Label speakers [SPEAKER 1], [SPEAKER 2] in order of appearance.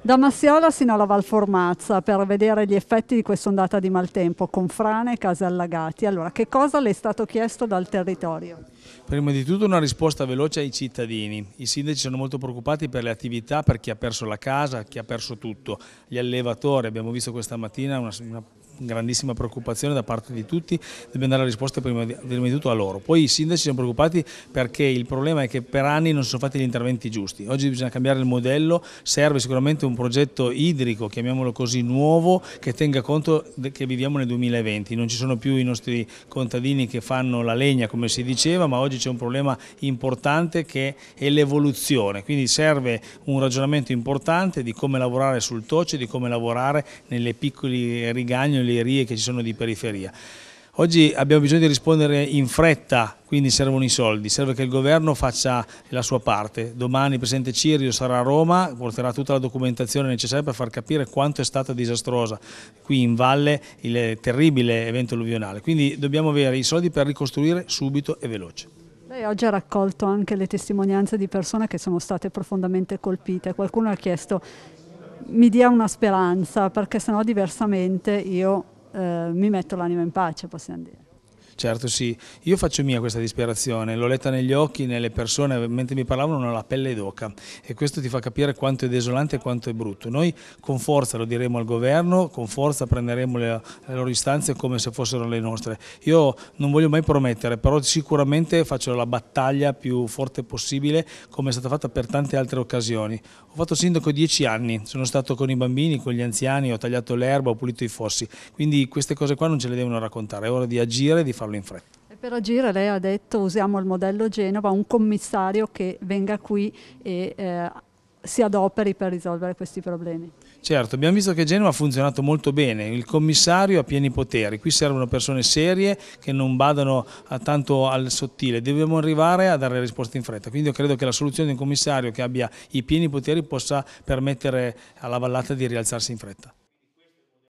[SPEAKER 1] Da Massiola sino alla Val Formazza per vedere gli effetti di questa ondata di maltempo con frane e case allagati. Allora, che cosa le è stato chiesto dal territorio?
[SPEAKER 2] Prima di tutto una risposta veloce ai cittadini. I sindaci sono molto preoccupati per le attività, per chi ha perso la casa, chi ha perso tutto. Gli allevatori, abbiamo visto questa mattina una, una grandissima preoccupazione da parte di tutti, dobbiamo dare risposte prima di, prima di tutto a loro. Poi i sindaci sono preoccupati perché il problema è che per anni non sono fatti gli interventi giusti. Oggi bisogna cambiare il modello, serve sicuramente un progetto idrico, chiamiamolo così, nuovo, che tenga conto che viviamo nel 2020. Non ci sono più i nostri contadini che fanno la legna, come si diceva, ma oggi c'è un problema importante che è l'evoluzione. Quindi serve un ragionamento importante di come lavorare sul tocce, di come lavorare nelle piccole rigagne, sellerie che ci sono di periferia. Oggi abbiamo bisogno di rispondere in fretta, quindi servono i soldi, serve che il governo faccia la sua parte. Domani il Presidente Cirio sarà a Roma, porterà tutta la documentazione necessaria per far capire quanto è stata disastrosa qui in valle il terribile evento alluvionale. Quindi dobbiamo avere i soldi per ricostruire subito e veloce.
[SPEAKER 1] Lei oggi ha raccolto anche le testimonianze di persone che sono state profondamente colpite. Qualcuno ha chiesto mi dia una speranza, perché sennò diversamente io eh, mi metto l'anima in pace, possiamo dire.
[SPEAKER 2] Certo sì, io faccio mia questa disperazione, l'ho letta negli occhi, nelle persone, mentre mi parlavano la pelle d'oca e questo ti fa capire quanto è desolante e quanto è brutto. Noi con forza lo diremo al governo, con forza prenderemo le, le loro istanze come se fossero le nostre. Io non voglio mai promettere, però sicuramente faccio la battaglia più forte possibile come è stata fatta per tante altre occasioni. Ho fatto sindaco dieci anni, sono stato con i bambini, con gli anziani, ho tagliato l'erba, ho pulito i fossi, quindi queste cose qua non ce le devono raccontare, è ora di agire, di farlo farlo in fretta.
[SPEAKER 1] E per agire lei ha detto usiamo il modello Genova, un commissario che venga qui e eh, si adoperi per risolvere questi problemi.
[SPEAKER 2] Certo, abbiamo visto che Genova ha funzionato molto bene, il commissario ha pieni poteri, qui servono persone serie che non badano tanto al sottile, dobbiamo arrivare a dare risposte in fretta, quindi io credo che la soluzione di un commissario che abbia i pieni poteri possa permettere alla vallata di rialzarsi in fretta.